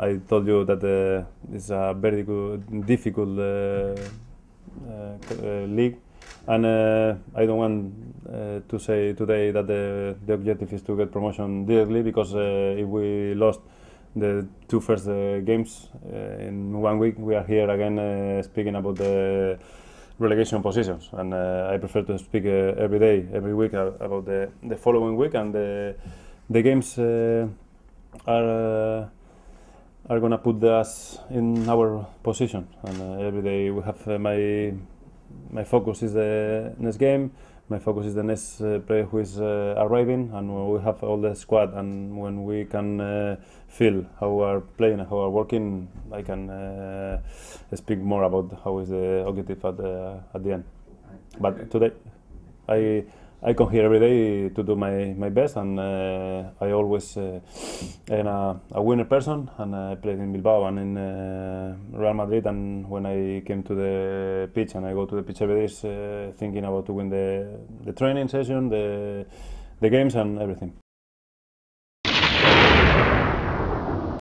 I told you that uh, it's a very good, difficult uh, uh, league, and I don't want to say today that the, the objective is to get promotion directly because if we lost the two first games in one week, we are here again speaking about the relegation positions. And uh, I prefer to speak uh, every day, every week uh, about the, the following week. And the, the games are are gonna put us in our position. And uh, every day we have uh, my my focus is the next game. My focus is the next uh, player who is uh, arriving, and we have all the squad. And when we can uh, feel how we are playing, how we are working, I can uh, speak more about how is the objective at the at the end. But today, I. I come here every day to do my, my best, and uh, I always uh, am a, a, winner person. And uh, I played in Bilbao and in uh, Real Madrid. And when I came to the pitch, and I go to the pitch every day, uh, thinking about to win the the training session, the the games, and everything.